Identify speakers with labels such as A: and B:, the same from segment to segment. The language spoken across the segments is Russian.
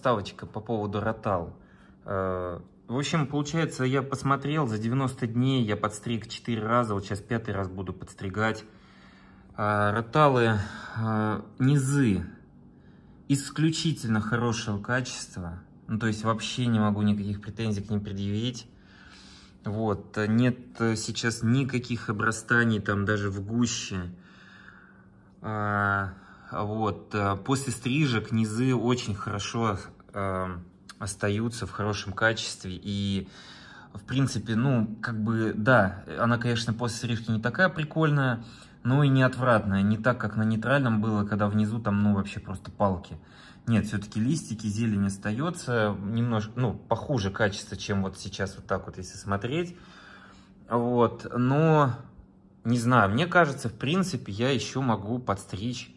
A: вставочка по поводу ротал. Э, в общем, получается, я посмотрел, за 90 дней я подстриг 4 раза, вот сейчас пятый раз буду подстригать. А, Роталы, э, низы исключительно хорошего качества. Ну, то есть вообще не могу никаких претензий к ним предъявить. Вот, э, нет сейчас никаких обрастаний там даже в гуще. А, вот, после стрижек низы очень хорошо э, остаются в хорошем качестве и в принципе, ну, как бы, да, она, конечно, после стрижки не такая прикольная, но и не отвратная, не так, как на нейтральном было, когда внизу там, ну, вообще просто палки. Нет, все-таки листики, зелень остается, немножко, ну, похуже качество, чем вот сейчас вот так вот, если смотреть. Вот, но, не знаю, мне кажется, в принципе, я еще могу подстричь,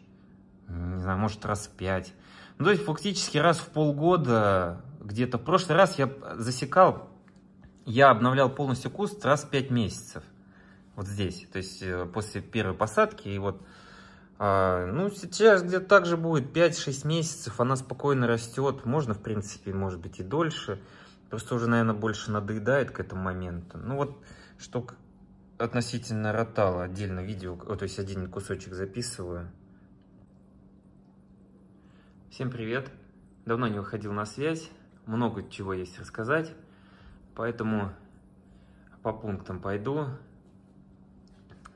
A: не знаю, может, раз пять. Ну, то есть фактически раз в полгода, где-то в прошлый раз я засекал, я обновлял полностью куст раз в 5 месяцев. Вот здесь, то есть э, после первой посадки. И вот, а, ну, сейчас где-то так же будет 5-6 месяцев, она спокойно растет. Можно, в принципе, может быть и дольше. Просто уже, наверное, больше надоедает к этому моменту. Ну вот, что относительно ротала, отдельно видео, то есть один кусочек записываю. Всем привет! Давно не выходил на связь, много чего есть рассказать, поэтому по пунктам пойду.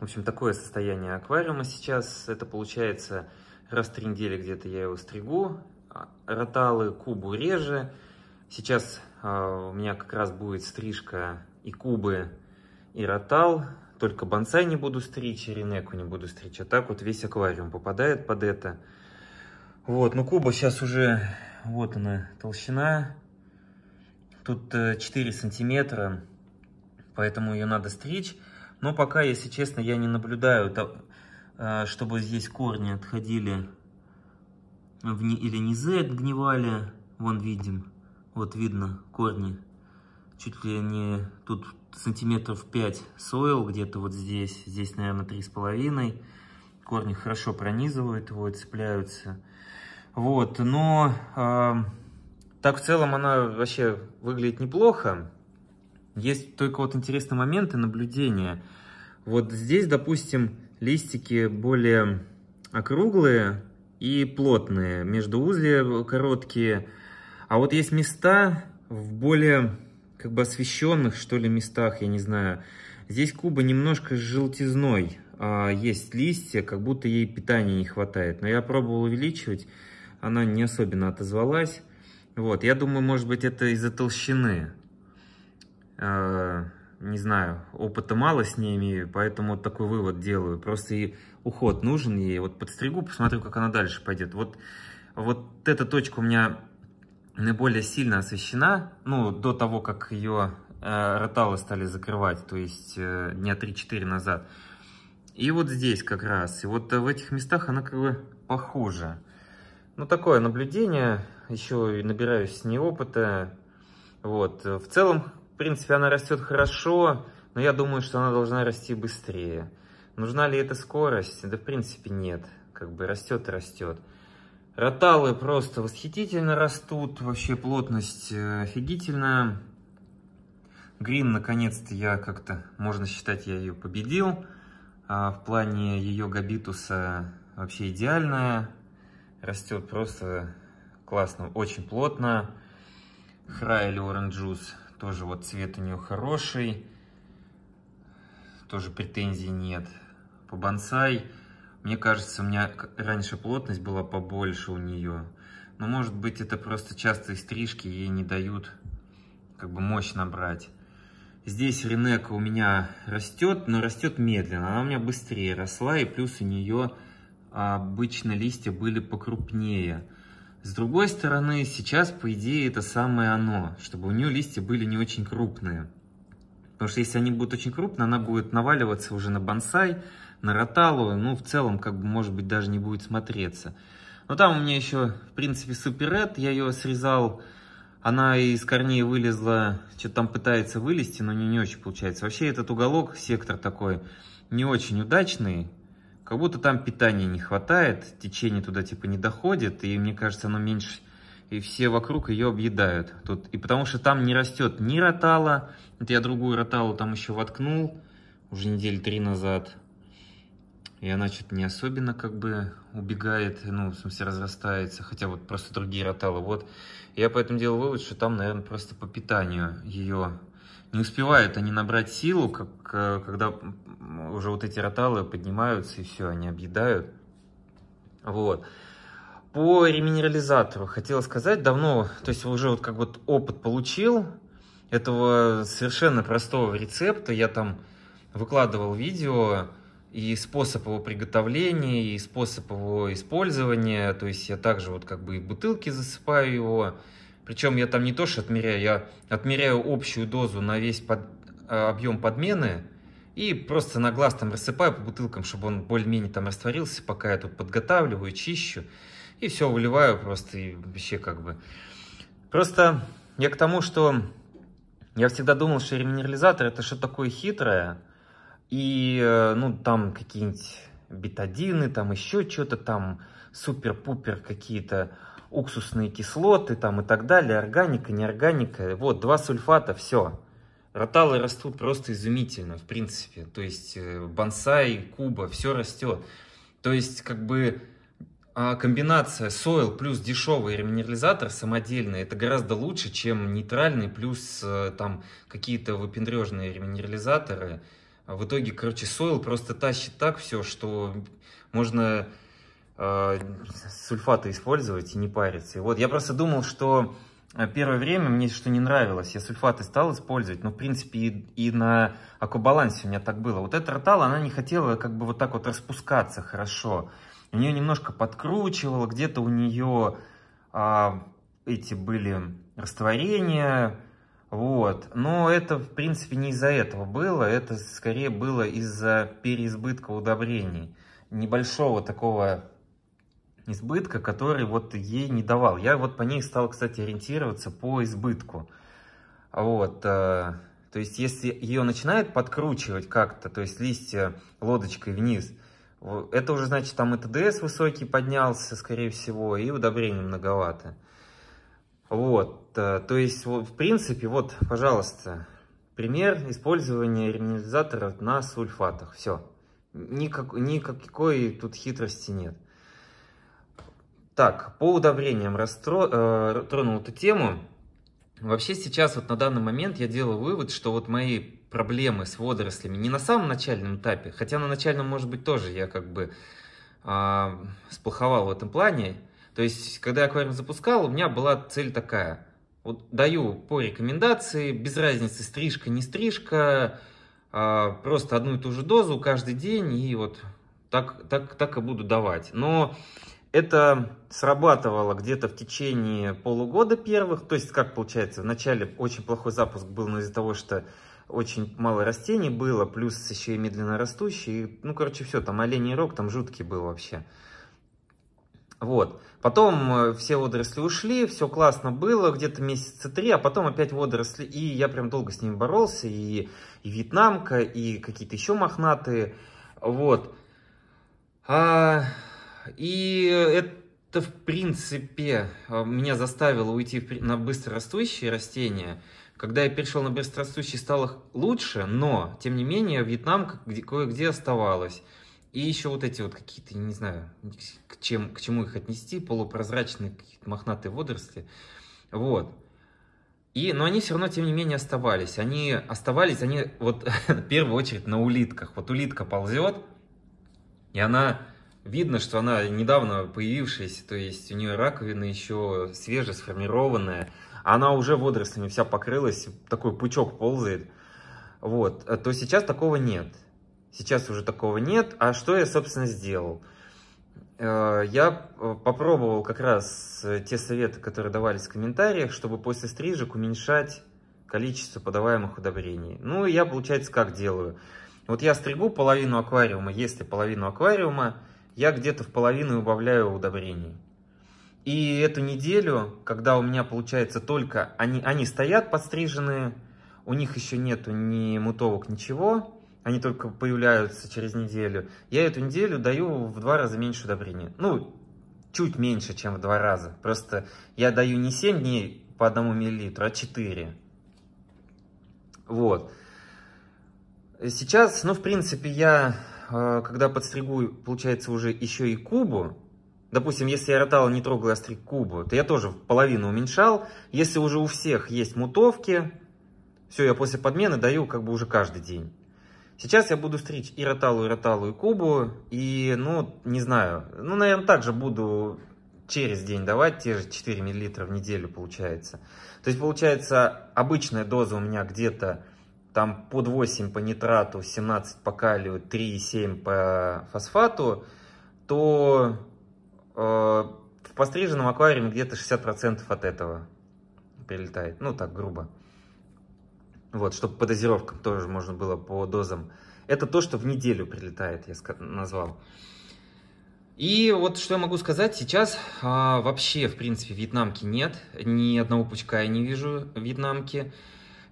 A: В общем, такое состояние аквариума сейчас. Это получается раз в три недели где-то я его стригу, а, роталы кубу реже. Сейчас а, у меня как раз будет стрижка и кубы, и ротал. Только бонсай не буду стричь, и ренеку не буду стричь. А так вот весь аквариум попадает под это. Вот, ну куба сейчас уже, вот она толщина, тут 4 э, сантиметра, поэтому ее надо стричь. Но пока, если честно, я не наблюдаю, э, чтобы здесь корни отходили или низы отгнивали. Вон видим, вот видно корни. Чуть ли не тут сантиметров 5 соил где-то вот здесь. Здесь, наверное, 3,5 корни хорошо пронизывают его, цепляются. Вот, но э, так в целом она вообще выглядит неплохо. Есть только вот интересные моменты наблюдения. Вот здесь, допустим, листики более округлые и плотные, между узли короткие. А вот есть места в более как бы освещенных, что ли, местах, я не знаю. Здесь куба немножко с желтизной, а, есть листья, как будто ей питания не хватает. Но я пробовал увеличивать, она не особенно отозвалась. Вот, я думаю, может быть, это из-за толщины. А, не знаю, опыта мало с ними, поэтому вот такой вывод делаю. Просто и уход нужен ей. Вот подстригу, посмотрю, как она дальше пойдет. Вот, вот эта точка у меня наиболее сильно освещена, ну, до того, как ее э, роталы стали закрывать, то есть э, дня 3-4 назад. И вот здесь как раз. И вот э, в этих местах она как бы похуже. Ну, такое наблюдение. Еще и набираюсь неопыта. Вот. В целом, в принципе, она растет хорошо, но я думаю, что она должна расти быстрее. Нужна ли эта скорость? Да, в принципе, нет. Как бы растет и растет. Роталы просто восхитительно растут. Вообще плотность э, офигительная. Грин, наконец-то, я как-то, можно считать, я ее победил. А в плане ее габитуса вообще идеальная. Растет просто классно, очень плотно. Хра или Orange тоже вот цвет у нее хороший. Тоже претензий нет. По бонсай, мне кажется, у меня раньше плотность была побольше у нее. Но может быть это просто частые стрижки ей не дают как бы мощь набрать. Здесь ренек у меня растет, но растет медленно. Она у меня быстрее росла, и плюс у нее обычно листья были покрупнее. С другой стороны, сейчас, по идее, это самое оно, чтобы у нее листья были не очень крупные. Потому что если они будут очень крупные, она будет наваливаться уже на бонсай, на роталу, ну, в целом, как бы, может быть, даже не будет смотреться. Но там у меня еще, в принципе, суперет, я ее срезал она из корней вылезла, что-то там пытается вылезти, но не, не очень получается. Вообще этот уголок, сектор такой, не очень удачный. Как будто там питания не хватает, течение туда типа не доходит, и мне кажется, оно меньше, и все вокруг ее объедают. Тут, и потому что там не растет ни ротала, это я другую роталу там еще воткнул, уже недель три назад. И она что-то не особенно как бы убегает, ну, в смысле, разрастается, хотя вот просто другие роталы. Вот я поэтому делал вывод, что там, наверное, просто по питанию ее не успевают они набрать силу, как, э, когда уже вот эти роталы поднимаются и все, они объедают. Вот. По реминерализатору хотела сказать, давно, то есть уже вот как вот опыт получил этого совершенно простого рецепта, я там выкладывал видео, и способ его приготовления, и способ его использования. То есть я также вот как бы и бутылки засыпаю его. Причем я там не то что отмеряю, я отмеряю общую дозу на весь под, а, объем подмены и просто на глаз там рассыпаю по бутылкам, чтобы он более-менее там растворился, пока я тут подготавливаю, чищу. И все выливаю просто и вообще как бы. Просто я к тому, что я всегда думал, что реминерализатор это что такое хитрое, и, э, ну, там какие-нибудь бетадины, там еще что-то, там супер-пупер какие-то уксусные кислоты там и так далее, органика, неорганика. Вот, два сульфата, все. Роталы растут просто изумительно, в принципе. То есть э, бонсай, куба, все растет. То есть как бы а комбинация сойл плюс дешевый реминерализатор самодельный, это гораздо лучше, чем нейтральный плюс э, там какие-то выпендрежные реминерализаторы – а в итоге, короче, сойл просто тащит так все, что можно э, сульфаты использовать и не париться. И вот я просто думал, что а, первое время мне что не нравилось, я сульфаты стал использовать, но в принципе и, и на аквабалансе у меня так было. Вот эта ротала, она не хотела как бы вот так вот распускаться хорошо. У нее немножко подкручивало, где-то у нее а, эти были растворения, вот. Но это, в принципе, не из-за этого было. Это скорее было из-за переизбытка удобрений. Небольшого такого избытка, который вот ей не давал. Я вот по ней стал, кстати, ориентироваться по избытку. Вот. Э, то есть, если ее начинает подкручивать как-то, то есть листья лодочкой вниз, это уже значит, там и ТДС высокий поднялся, скорее всего, и удобрений многовато. Вот, э, то есть, вот, в принципе, вот, пожалуйста, пример использования реминерализаторов на сульфатах. Все. Никак, никакой тут хитрости нет. Так, по удобрениям растро, э, тронул эту тему. Вообще сейчас вот на данный момент я делаю вывод, что вот мои проблемы с водорослями не на самом начальном этапе, хотя на начальном, может быть, тоже я как бы э, сплоховал в этом плане, то есть, когда я аквариум запускал, у меня была цель такая. Вот даю по рекомендации, без разницы, стрижка, не стрижка, а, просто одну и ту же дозу каждый день, и вот так, так, так и буду давать. Но это срабатывало где-то в течение полугода первых. То есть, как получается, вначале очень плохой запуск был, но из-за того, что очень мало растений было, плюс еще и медленно растущие. ну, короче, все, там оленей рог, там жуткий был вообще. Вот. Потом э, все водоросли ушли, все классно было, где-то месяца три, а потом опять водоросли, и я прям долго с ними боролся, и, и вьетнамка, и какие-то еще мохнатые, вот. А, и это, в принципе, э, меня заставило уйти на быстрорастущие растения, когда я перешел на быстрорастущие, стало лучше, но, тем не менее, Вьетнам кое-где оставалась. И еще вот эти вот какие-то, не знаю, к, чем, к чему их отнести, полупрозрачные какие-то мохнатые водоросли. Вот. И, но они все равно, тем не менее, оставались. Они оставались, они вот в первую очередь на улитках. Вот улитка ползет, и она, видно, что она недавно появившаяся, то есть у нее раковина еще свеже сформированная. Она уже водорослями вся покрылась, такой пучок ползает. Вот, то сейчас такого нет. Сейчас уже такого нет. А что я, собственно, сделал? Э, я э, попробовал как раз э, те советы, которые давались в комментариях, чтобы после стрижек уменьшать количество подаваемых удобрений. Ну, я, получается, как делаю? Вот я стригу половину аквариума, если половину аквариума, я где-то в половину убавляю удобрений. И эту неделю, когда у меня получается только... Они, они стоят подстриженные, у них еще нету ни мутовок, ничего они только появляются через неделю, я эту неделю даю в два раза меньше удобрения. Ну, чуть меньше, чем в два раза. Просто я даю не 7 дней по одному миллилитру, а 4. Вот. Сейчас, ну, в принципе, я, э, когда подстригу, получается, уже еще и кубу, Допустим, если я ротала не трогал, а стриг кубу, то я тоже половину уменьшал. Если уже у всех есть мутовки, все, я после подмены даю как бы уже каждый день. Сейчас я буду стричь и роталу, и роталу, и кубу, и, ну, не знаю, ну, наверное, также буду через день давать, те же 4 мл в неделю получается. То есть, получается, обычная доза у меня где-то там под 8 по нитрату, 17 по калию, 3,7 по фосфату, то э, в постриженном аквариуме где-то 60% от этого прилетает, ну так грубо вот, чтобы по дозировкам тоже можно было по дозам. Это то, что в неделю прилетает, я назвал. И вот что я могу сказать, сейчас а, вообще, в принципе, вьетнамки нет, ни одного пучка я не вижу вьетнамки,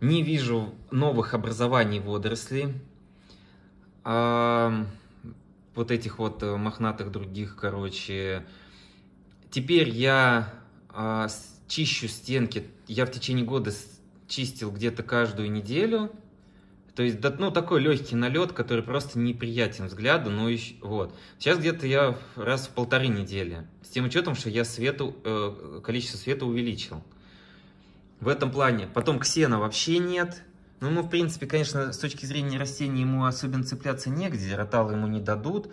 A: не вижу новых образований водорослей, а, вот этих вот э, мохнатых других, короче. Теперь я а, чищу стенки, я в течение года чистил где-то каждую неделю. То есть, ну, такой легкий налет, который просто неприятен взгляду, но еще, вот. Сейчас где-то я раз в полторы недели, с тем учетом, что я свету, э, количество света увеличил. В этом плане. Потом ксена вообще нет. Ну, ему, в принципе, конечно, с точки зрения растений ему особенно цепляться негде, роталы ему не дадут.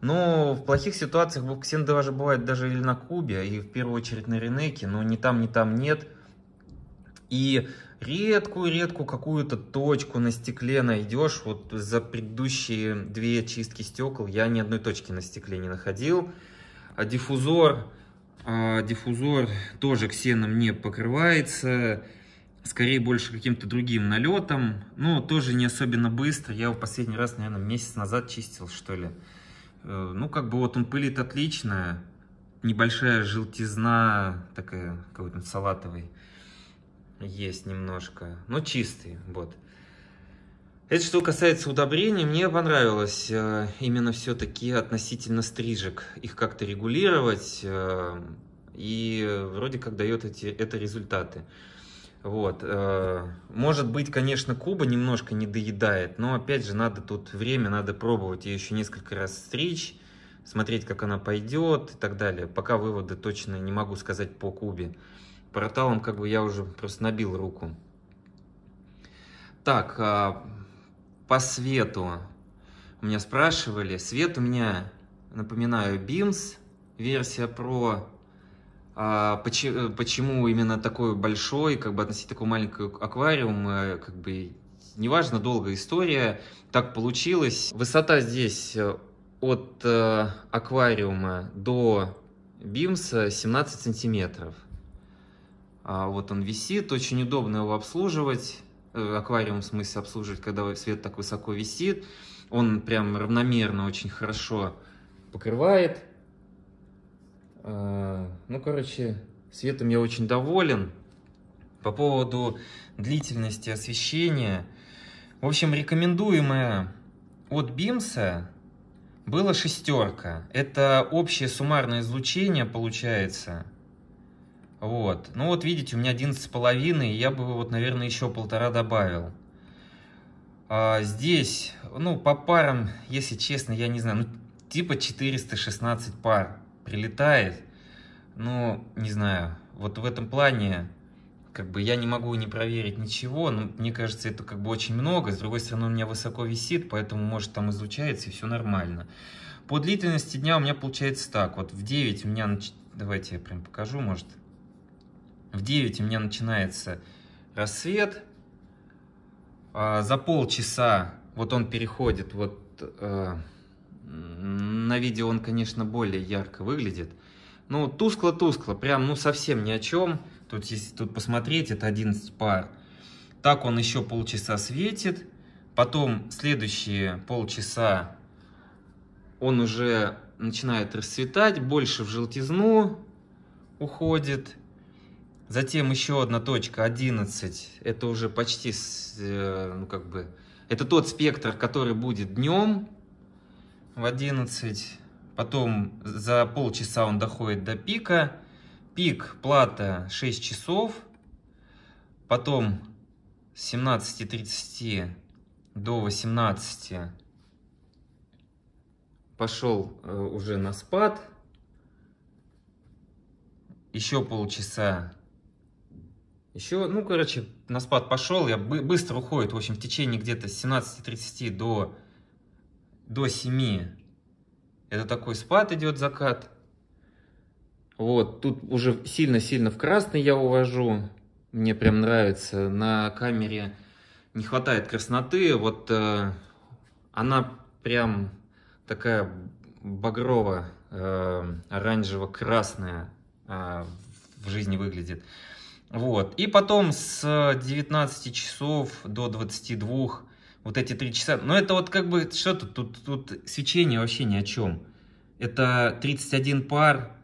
A: Но в плохих ситуациях ксен даже бывает даже или на Кубе, и в первую очередь на Ренеке, но ни там, ни там нет. И редкую-редкую какую-то точку на стекле найдешь. Вот за предыдущие две чистки стекол я ни одной точки на стекле не находил. А диффузор, а диффузор тоже ксеном не покрывается. Скорее больше каким-то другим налетом. Но тоже не особенно быстро. Я его последний раз, наверное, месяц назад чистил, что ли. Э, ну, как бы вот он пылит отлично. Небольшая желтизна, такая, какой-то салатовый есть немножко, но ну, чистый, вот. Это что касается удобрений, мне понравилось э, именно все-таки относительно стрижек, их как-то регулировать, э, и вроде как дает эти, это результаты. Вот. Э, может быть, конечно, Куба немножко не доедает, но опять же, надо тут время, надо пробовать ее еще несколько раз стричь, смотреть, как она пойдет и так далее. Пока выводы точно не могу сказать по Кубе порталом как бы я уже просто набил руку. Так, а, по свету у меня спрашивали. Свет у меня, напоминаю, BIMS, версия Pro. А, почему, почему именно такой большой, как бы относительно такой маленький аквариум, э, как бы неважно, долгая история, так получилось. Высота здесь э, от э, аквариума до бимса 17 сантиметров. А вот он висит, очень удобно его обслуживать, э, аквариум в смысле обслуживать, когда свет так высоко висит. Он прям равномерно очень хорошо покрывает. А, ну, короче, светом я очень доволен. По поводу длительности освещения. В общем, рекомендуемое от Бимса было шестерка. Это общее суммарное излучение получается вот. Ну вот видите, у меня 11,5, я бы вот, наверное, еще полтора добавил. А здесь, ну, по парам, если честно, я не знаю, ну, типа 416 пар прилетает. Ну, не знаю, вот в этом плане, как бы я не могу не проверить ничего, но мне кажется, это как бы очень много. С другой стороны, у меня высоко висит, поэтому, может, там изучается и все нормально. По длительности дня у меня получается так, вот в 9 у меня, давайте я прям покажу, может, в 9 у меня начинается рассвет. А, за полчаса вот он переходит вот э, на видео он, конечно, более ярко выглядит. Ну, тускло-тускло, прям, ну, совсем ни о чем. Тут, если тут посмотреть, это 11 пар. Так он еще полчаса светит. Потом следующие полчаса он уже начинает расцветать, больше в желтизну уходит. Затем еще одна точка, 11. Это уже почти, э, ну как бы, это тот спектр, который будет днем в 11. Потом за полчаса он доходит до пика. Пик, плата 6 часов. Потом с 17.30 до 18 пошел э, уже на спад. Еще полчаса еще, ну, короче, на спад пошел, я бы быстро уходит, в общем, в течение где-то с 17.30 до, до 7. Это такой спад идет закат. Вот, тут уже сильно-сильно в красный я увожу, мне прям нравится. На камере не хватает красноты, вот э, она прям такая багрово-оранжево-красная э, э, в жизни выглядит. Вот. И потом с 19 часов до 22 вот эти три часа. Но это вот как бы что-то, тут, тут свечение вообще ни о чем. Это 31 пар,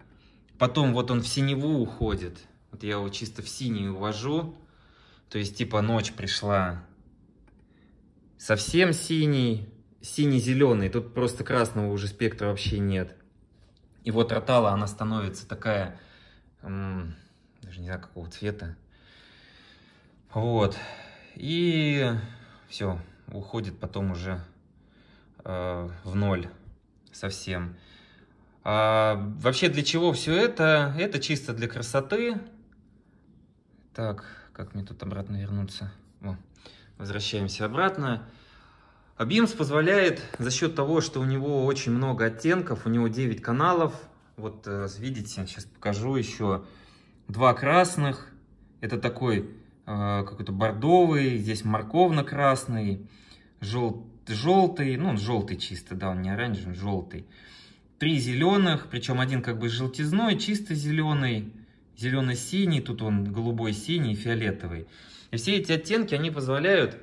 A: потом вот он в синеву уходит. Вот я его чисто в синий увожу. То есть типа ночь пришла совсем синий, синий-зеленый. Тут просто красного уже спектра вообще нет. И вот ротала, она становится такая даже не знаю какого цвета. Вот. И все, уходит потом уже э, в ноль совсем. А, вообще для чего все это? Это чисто для красоты. Так, как мне тут обратно вернуться? О, возвращаемся обратно. Объемс позволяет за счет того, что у него очень много оттенков, у него 9 каналов. Вот э, видите, сейчас покажу еще два красных. Это такой э, какой-то бордовый, здесь морковно-красный, жел желтый, ну он желтый чисто, да, он не оранжевый, он желтый. Три зеленых, причем один как бы желтизной, чисто зеленый, зелено-синий, тут он голубой-синий, фиолетовый. И все эти оттенки, они позволяют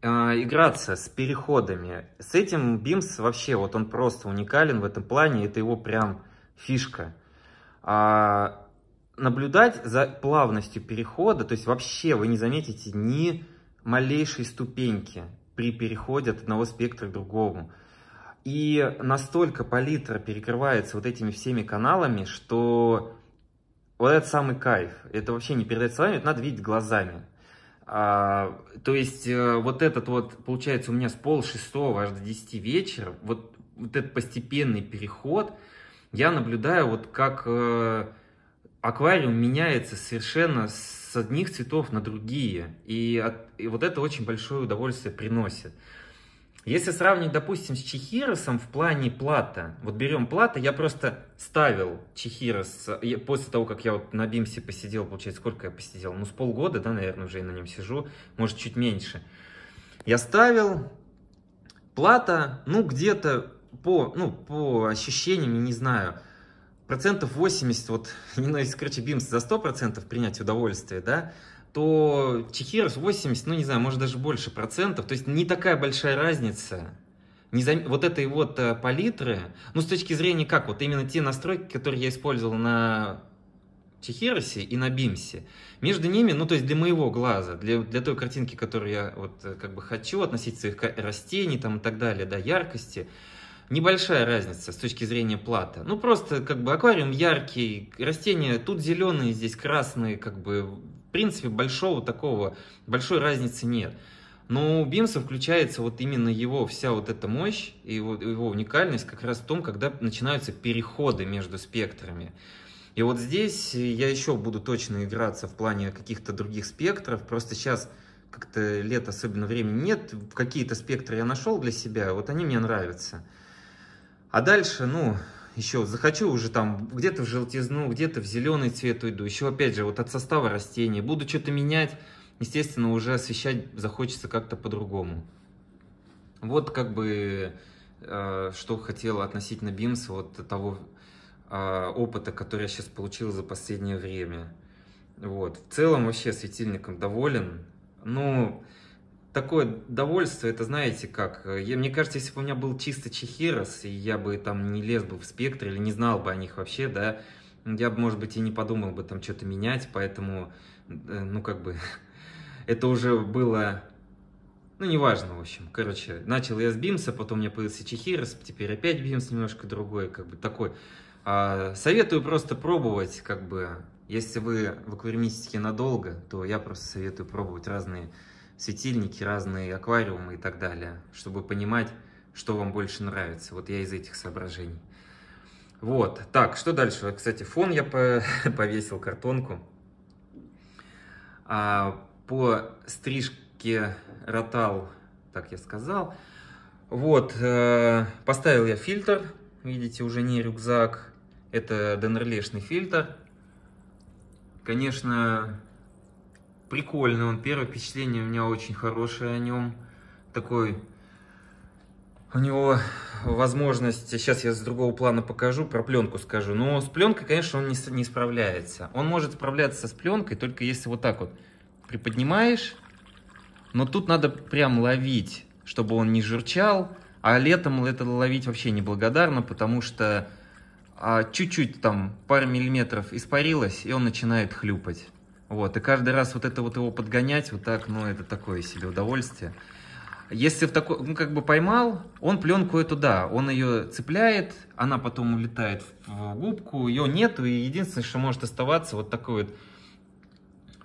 A: э, играться с переходами. С этим Бимс вообще, вот он просто уникален в этом плане, это его прям фишка. А, наблюдать за плавностью перехода, то есть вообще вы не заметите ни малейшей ступеньки при переходе от одного спектра к другому. И настолько палитра перекрывается вот этими всеми каналами, что вот этот самый кайф. Это вообще не передать словами, это надо видеть глазами. А, то есть э, вот этот вот, получается, у меня с пол шестого аж до десяти вечера, вот, вот этот постепенный переход, я наблюдаю вот как э, аквариум меняется совершенно с одних цветов на другие. И, от, и вот это очень большое удовольствие приносит. Если сравнить, допустим, с Чехиросом в плане плата, вот берем плата, я просто ставил Чехирос, после того, как я вот на Бимсе посидел, получается, сколько я посидел? Ну, с полгода, да, наверное, уже и на нем сижу, может, чуть меньше. Я ставил плата, ну, где-то по, ну, по ощущениям, я не знаю, процентов 80, вот не ненависть короче бимс за 100% принять удовольствие, да, то Чехирос 80, ну не знаю, может даже больше процентов, то есть не такая большая разница. Не зам... Вот этой вот э, палитры, ну с точки зрения как, вот именно те настройки, которые я использовал на Чехиросе и на Бимсе. Между ними, ну то есть для моего глаза, для, для той картинки, которую я вот э, как бы хочу относительно своих растений там и так далее, да, яркости, небольшая разница с точки зрения плата. Ну, просто как бы аквариум яркий, растения тут зеленые, здесь красные, как бы, в принципе, большого такого, большой разницы нет. Но у Бимса включается вот именно его вся вот эта мощь и его, его уникальность как раз в том, когда начинаются переходы между спектрами. И вот здесь я еще буду точно играться в плане каких-то других спектров. Просто сейчас как-то лет особенно времени нет. Какие-то спектры я нашел для себя, вот они мне нравятся. А дальше, ну, еще захочу уже там где-то в желтизну, где-то в зеленый цвет уйду. Еще опять же, вот от состава растения. Буду что-то менять, естественно, уже освещать захочется как-то по-другому. Вот как бы, э, что хотела относительно БИМС, вот того э, опыта, который я сейчас получил за последнее время. Вот. В целом вообще светильником доволен. Ну, но такое довольство, это знаете как, я, мне кажется, если бы у меня был чисто Чехирос, и я бы там не лез бы в спектр или не знал бы о них вообще, да, я бы, может быть, и не подумал бы там что-то менять, поэтому, э, ну, как бы, это уже было, ну, неважно, в общем, короче, начал я с Бимса, потом у меня появился Чехирос, теперь опять Бимс немножко другой, как бы, такой. А, советую просто пробовать, как бы, если вы в акваримистике надолго, то я просто советую пробовать разные светильники, разные аквариумы и так далее, чтобы понимать, что вам больше нравится. Вот я из этих соображений. Вот, так, что дальше? Кстати, фон я повесил, картонку. А, по стрижке ротал, так я сказал. Вот, э, поставил я фильтр, видите, уже не рюкзак, это денерлешный фильтр. Конечно, прикольный он. Первое впечатление у меня очень хорошее о нем. Такой... У него возможность, сейчас я с другого плана покажу, про пленку скажу. Но с пленкой, конечно, он не, не справляется. Он может справляться с пленкой, только если вот так вот приподнимаешь. Но тут надо прям ловить, чтобы он не журчал. А летом это ловить вообще неблагодарно, потому что а, чуть-чуть а, там пару миллиметров испарилось, и он начинает хлюпать. Вот, и каждый раз вот это вот его подгонять, вот так, ну, это такое себе удовольствие. Если в такой, ну, как бы поймал, он пленку эту, да, он ее цепляет, она потом улетает в губку, ее нету, и единственное, что может оставаться, вот такой вот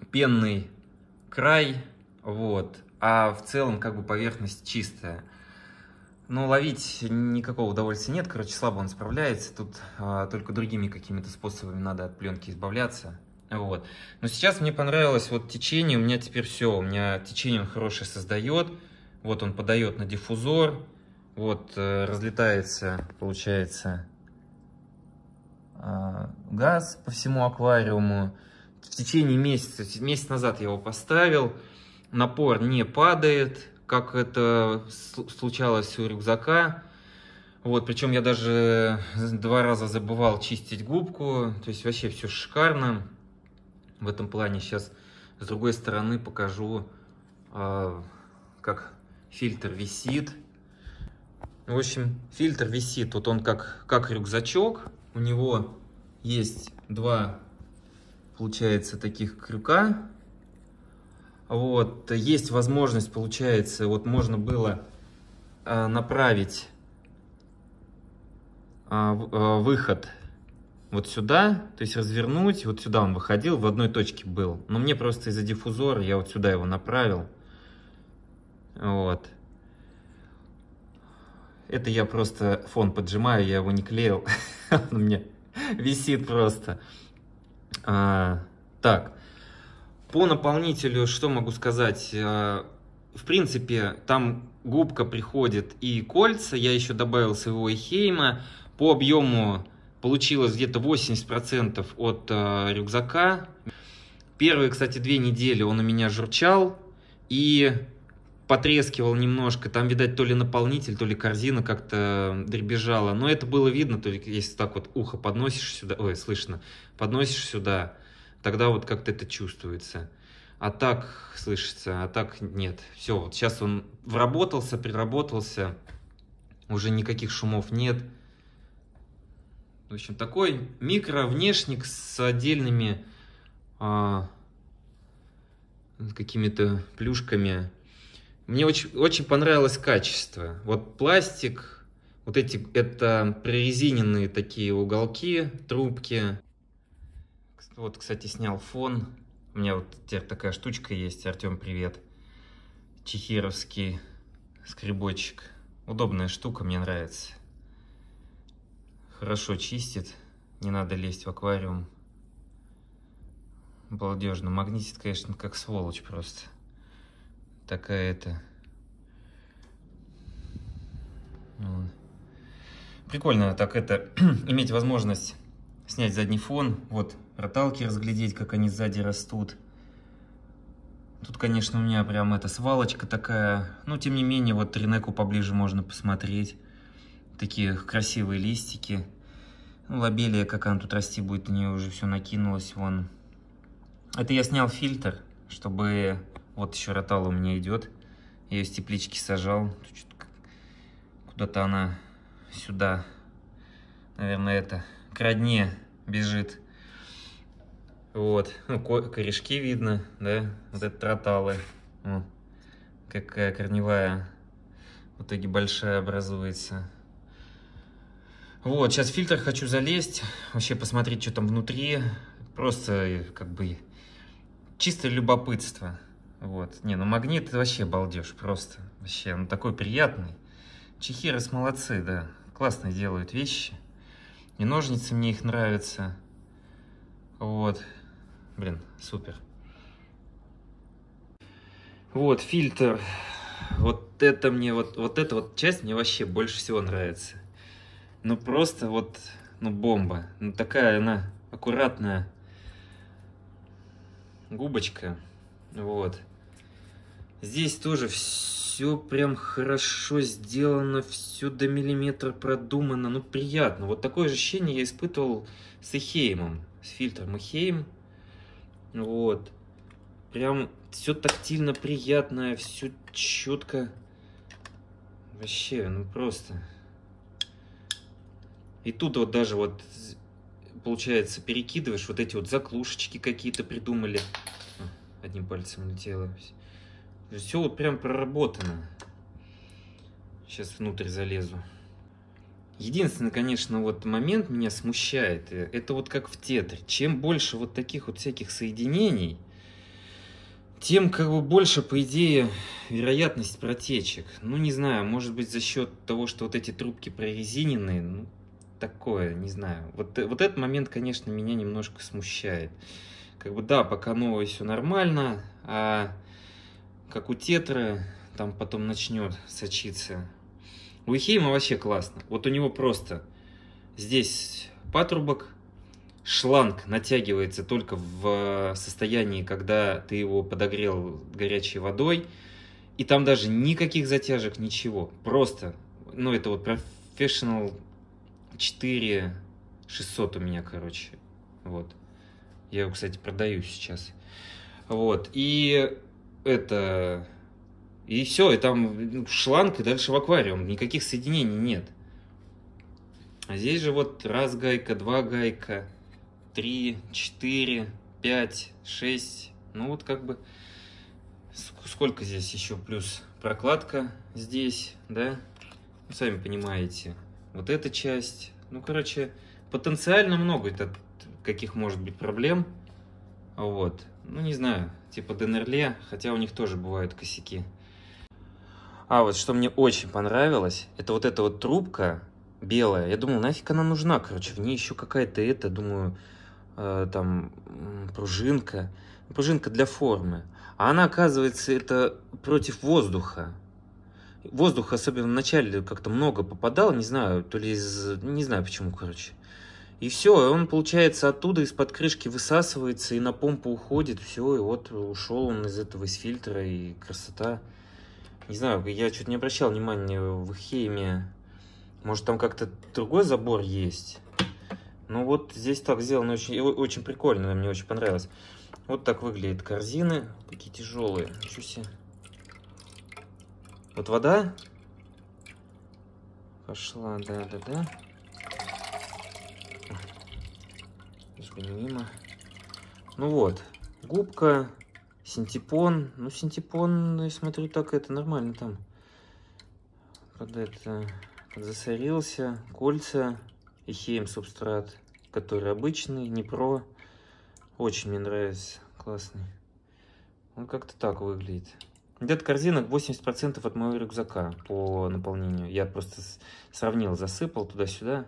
A: пенный край, вот, а в целом, как бы, поверхность чистая. Но ну, ловить никакого удовольствия нет, короче, слабо он справляется, тут а, только другими какими-то способами надо от пленки избавляться. Вот. Но сейчас мне понравилось вот течение, у меня теперь все, у меня течение он хорошее создает, вот он подает на диффузор, вот э, разлетается, получается, э, газ по всему аквариуму. В течение месяца, месяц назад я его поставил, напор не падает, как это случалось у рюкзака. Вот, причем я даже два раза забывал чистить губку, то есть вообще все шикарно в этом плане. Сейчас с другой стороны покажу, а, как фильтр висит. В общем, фильтр висит, вот он как, как рюкзачок. У него есть два, получается, таких крюка. Вот, есть возможность, получается, вот можно было а, направить а, выход вот сюда, то есть развернуть, вот сюда он выходил, в одной точке был. Но мне просто из-за диффузора я вот сюда его направил. Вот. Это я просто фон поджимаю, я его не клеил. Он мне висит просто. А, так. По наполнителю что могу сказать? А, в принципе, там губка приходит и кольца. Я еще добавил своего Эхейма. По объему получилось где-то 80% от э, рюкзака. Первые, кстати, две недели он у меня журчал и потрескивал немножко. Там, видать, то ли наполнитель, то ли корзина как-то дребезжала. Но это было видно, то если так вот ухо подносишь сюда, ой, слышно, подносишь сюда, тогда вот как-то это чувствуется. А так слышится, а так нет. Все, вот сейчас он вработался, приработался, уже никаких шумов нет. В общем, такой микро внешник с отдельными а, какими-то плюшками. Мне очень, очень понравилось качество. Вот пластик, вот эти, это прорезиненные такие уголки, трубки. Вот, кстати, снял фон. У меня вот теперь такая штучка есть. Артем, привет. Чехировский скребочек. Удобная штука, мне нравится хорошо чистит, не надо лезть в аквариум. Балдежно. Магнитит, конечно, как сволочь просто. Такая это... Прикольно так это, иметь возможность снять задний фон. Вот, роталки разглядеть, как они сзади растут. Тут, конечно, у меня прям эта свалочка такая. Но, ну, тем не менее, вот тринеку поближе можно посмотреть такие красивые листики. Ну, лобелия, как она тут расти будет, на нее уже все накинулось вон. Это я снял фильтр, чтобы... Вот еще ротала у меня идет. Я ее с теплички сажал. Куда-то она сюда, наверное, это, к родне бежит. Вот, ну, корешки видно, да, вот это троталы. О, какая корневая в итоге большая образуется. Вот, сейчас в фильтр хочу залезть, вообще посмотреть, что там внутри. Просто э, как бы чистое любопытство. Вот. Не, ну магнит вообще балдеж просто. Вообще, он такой приятный. Чехирос молодцы, да. Классно делают вещи. И ножницы мне их нравятся. Вот. Блин, супер. Вот, фильтр. Вот это мне, вот, вот эта вот часть мне вообще больше всего нравится. Ну просто вот, ну бомба. Ну такая она аккуратная губочка. Вот. Здесь тоже все прям хорошо сделано, все до миллиметра продумано. Ну приятно. Вот такое ощущение я испытывал с Эхеймом, с фильтром Эхейм. Вот. Прям все тактильно приятное, все четко. Вообще, ну просто... И тут вот даже вот, получается, перекидываешь, вот эти вот заклушечки какие-то придумали. Одним пальцем улетело. Все вот прям проработано. Сейчас внутрь залезу. Единственный, конечно, вот момент меня смущает, э, это вот как в тетре. Чем больше вот таких вот всяких соединений, тем как бы больше, по идее, вероятность протечек. Ну, не знаю, может быть, за счет того, что вот эти трубки прорезиненные, ну, такое, не знаю. Вот, вот этот момент, конечно, меня немножко смущает. Как бы да, пока новое все нормально, а как у Тетры, там потом начнет сочиться. У Ихейма вообще классно. Вот у него просто здесь патрубок, шланг натягивается только в состоянии, когда ты его подогрел горячей водой, и там даже никаких затяжек, ничего. Просто, ну это вот профессионал 4 600 у меня, короче. Вот. Я его, кстати, продаю сейчас. Вот. И это... И все, и там шланг, и дальше в аквариум. Никаких соединений нет. А здесь же вот раз гайка, два гайка, три, четыре, пять, шесть. Ну вот как бы... Сколько здесь еще плюс прокладка здесь, да? Ну, сами понимаете вот эта часть. Ну, короче, потенциально много это каких может быть проблем. Вот. Ну, не знаю, типа Денерле, хотя у них тоже бывают косяки. А вот что мне очень понравилось, это вот эта вот трубка белая. Я думал, нафиг она нужна, короче, в ней еще какая-то это, думаю, э, там пружинка. Пружинка для формы. А она, оказывается, это против воздуха воздух, особенно в начале, как-то много попадал, не знаю, то ли из... не знаю почему, короче. И все, и он, получается, оттуда из-под крышки высасывается и на помпу уходит, все, и вот ушел он из этого, из фильтра, и красота. Не знаю, я что-то не обращал внимания в хейме. Может, там как-то другой забор есть? Ну вот здесь так сделано очень, очень прикольно, мне очень понравилось. Вот так выглядят корзины, такие тяжелые. Ничего себе. Вот вода пошла, да-да-да. мимо. Ну вот, губка, синтепон. Ну, синтепон, ну, я смотрю, так это нормально там. Под это засорился. Кольца, эхеем субстрат, который обычный, не про. Очень мне нравится, классный. Он как-то так выглядит. Где-то корзинок 80% от моего рюкзака по наполнению. Я просто сравнил, засыпал туда-сюда.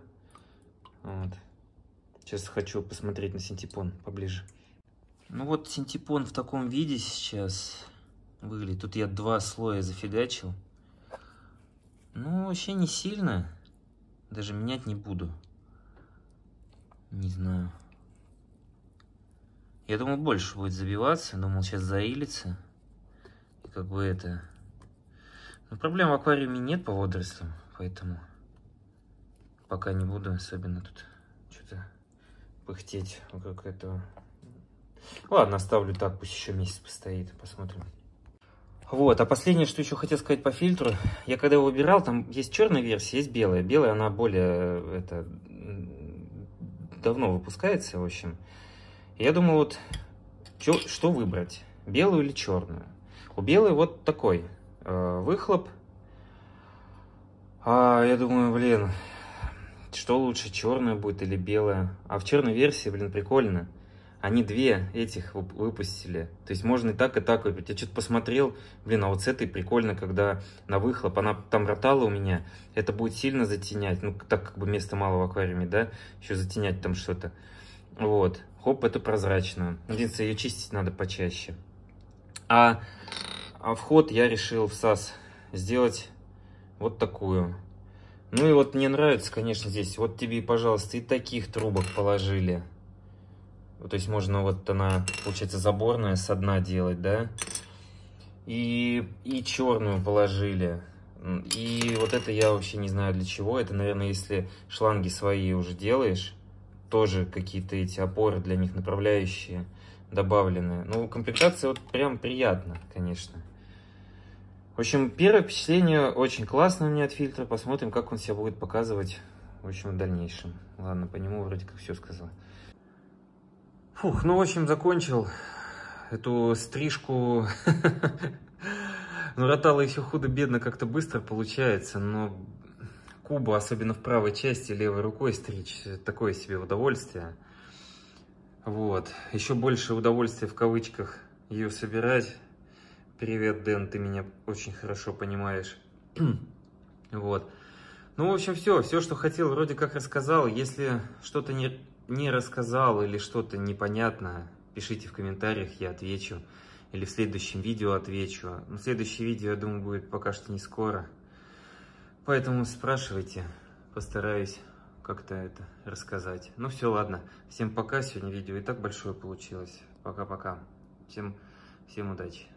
A: Вот. Сейчас хочу посмотреть на синтепон поближе. Ну вот синтепон в таком виде сейчас выглядит. Тут я два слоя зафигачил. Ну, вообще не сильно. Даже менять не буду. Не знаю. Я думал, больше будет забиваться. Думал, сейчас заилится как бы это... Но проблем в аквариуме нет по водорослям, поэтому пока не буду особенно тут что-то пыхтеть вокруг этого. Ладно, оставлю так, пусть еще месяц постоит, посмотрим. Вот, а последнее, что еще хотел сказать по фильтру, я когда его выбирал, там есть черная версия, есть белая. Белая, она более, э, это, давно выпускается, в общем. Я думал, вот, чё, что выбрать, белую или черную? У белой вот такой э, выхлоп. А, я думаю, блин, что лучше, черная будет или белая? А в черной версии, блин, прикольно. Они две этих выпустили. То есть можно и так, и так выпить. Я что-то посмотрел, блин, а вот с этой прикольно, когда на выхлоп, она там ротала у меня, это будет сильно затенять, ну, так как бы места мало в аквариуме, да, еще затенять там что-то. Вот, хоп, это прозрачно. Единственное, ее чистить надо почаще. А, а вход я решил в САС сделать вот такую. Ну и вот мне нравится, конечно, здесь. Вот тебе, пожалуйста, и таких трубок положили. То есть можно вот она, получается, заборная с дна делать, да? И, и черную положили. И вот это я вообще не знаю для чего. Это, наверное, если шланги свои уже делаешь, тоже какие-то эти опоры для них направляющие добавленные. Ну, комплектация вот прям приятно, конечно. В общем, первое впечатление очень классное у меня от фильтра. Посмотрим, как он себя будет показывать, в общем, в дальнейшем. Ладно, по нему вроде как все сказал. Фух, ну, в общем, закончил эту стрижку. Ну, ротала еще худо-бедно как-то быстро получается, но куба, особенно в правой части, левой рукой стричь, такое себе удовольствие. Вот. Еще больше удовольствия в кавычках ее собирать. Привет, Дэн, ты меня очень хорошо понимаешь. вот. Ну, в общем, все. Все, что хотел, вроде как рассказал. Если что-то не, не рассказал или что-то непонятно, пишите в комментариях, я отвечу. Или в следующем видео отвечу. Но ну, следующее видео, я думаю, будет пока что не скоро. Поэтому спрашивайте. Постараюсь как-то это рассказать. Ну все, ладно. Всем пока. Сегодня видео и так большое получилось. Пока-пока. Всем, всем удачи.